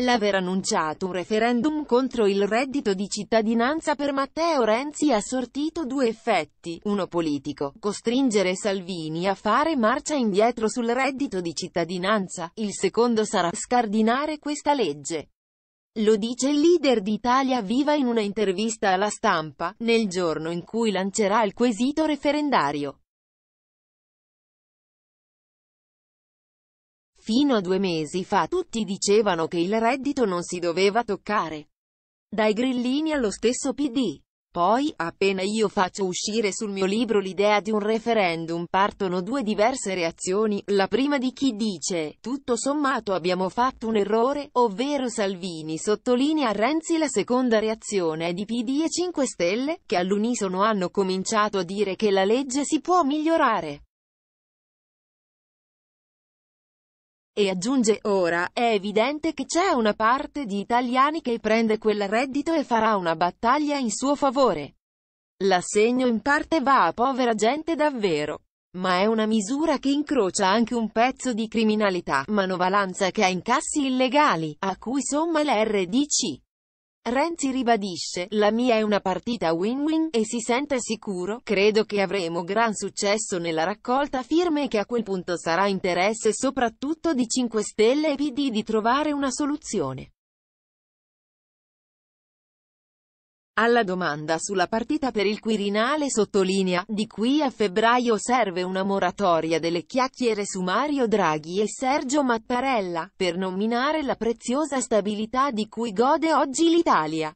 l'aver annunciato un referendum contro il reddito di cittadinanza per Matteo Renzi ha sortito due effetti, uno politico, costringere Salvini a fare marcia indietro sul reddito di cittadinanza, il secondo sarà scardinare questa legge. Lo dice il leader d'Italia Viva in una intervista alla stampa, nel giorno in cui lancerà il quesito referendario. Fino a due mesi fa tutti dicevano che il reddito non si doveva toccare. Dai grillini allo stesso PD. Poi, appena io faccio uscire sul mio libro l'idea di un referendum partono due diverse reazioni, la prima di chi dice, tutto sommato abbiamo fatto un errore, ovvero Salvini sottolinea a Renzi la seconda reazione è di PD e 5 Stelle, che all'unisono hanno cominciato a dire che la legge si può migliorare. E aggiunge, ora, è evidente che c'è una parte di italiani che prende quel reddito e farà una battaglia in suo favore. L'assegno in parte va a povera gente davvero. Ma è una misura che incrocia anche un pezzo di criminalità, manovalanza che ha incassi illegali, a cui somma l'RDC. Renzi ribadisce, la mia è una partita win-win, e si sente sicuro, credo che avremo gran successo nella raccolta firme e che a quel punto sarà interesse soprattutto di 5 Stelle e PD di trovare una soluzione. Alla domanda sulla partita per il Quirinale sottolinea, di qui a febbraio serve una moratoria delle chiacchiere su Mario Draghi e Sergio Mattarella, per nominare la preziosa stabilità di cui gode oggi l'Italia.